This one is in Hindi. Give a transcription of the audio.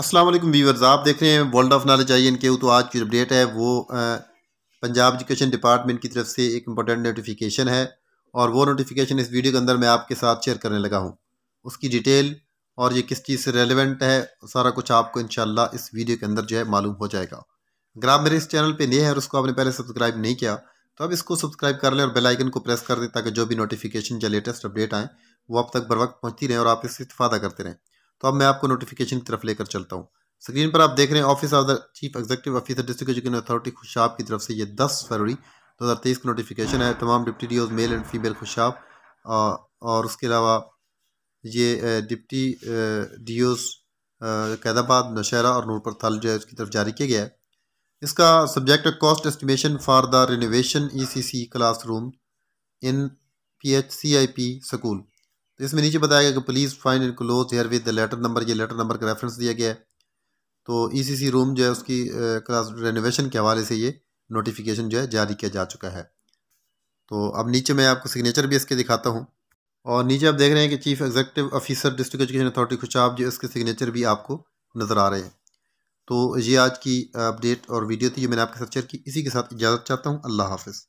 असलम व्यूवर्स आप देख रहे हैं world of knowledge I N K तो आज की अपडेट है वो पंजाब एजुकेशन डिपार्टमेंट की तरफ से एक इम्पोर्टेंट नोटिफिकेशन है और वो नोटिफिकेशन इस वीडियो के अंदर मैं आपके साथ शेयर करने लगा हूँ उसकी डिटेल और ये किस चीज़ से रेलिवेंट है सारा कुछ आपको इन इस वीडियो के अंदर जो है मालूम हो जाएगा अगर आप मेरे इस चैनल पर नए हैं और उसको आपने पहले सब्सक्राइब नहीं किया तो अब इसको सब्सक्राइब कर लें और बेलाइकन को प्रेस कर दें ताकि जो भी नोटिफिकेशन या लेटेस्ट अपडेट आएँ वो आप तक बर वक्त पहुँचती रहें और आप इससे इस्तादा करते रहें तो अब मैं आपको नोटिफिकेशन की तरफ लेकर चलता हूँ स्क्रीन पर आप देख रहे हैं office of the chief executive officer district education authority Khushab की तरफ से ये 10 फरवरी 2023 का नोटिफिकेशन है तमाम deputy D male and female Khushab और उसके अलावा ये डिप्टी डी कैदाबाद नौशहरा और नूरपुर थाल जो है उसकी तरफ जारी किया गया है इसका सब्जेक्ट है cost estimation for the renovation E C C classroom in P H C I P school तो इसमें नीचे बताया गया कि please find enclosed herewith the letter number ये लेटर नंबर का रेफरेंस दिया गया है तो ईसीसी e रूम जो है उसकी क्लास रेनोवेशन के हवाले से ये नोटिफिकेशन जो है जारी किया जा चुका है तो अब नीचे मैं आपको सिग्नेचर भी इसके दिखाता हूँ और नीचे आप देख रहे हैं कि chief executive officer district education authority Khushab जो इसके सिग्नेचर भी आपको नज़र आ रहे हैं तो ये आज की अपडेट और वीडियो थी जो मैंने आपके साथ शेयर की इसी के साथ इजाज़त चाहता हूँ अल्लाह हाफिज़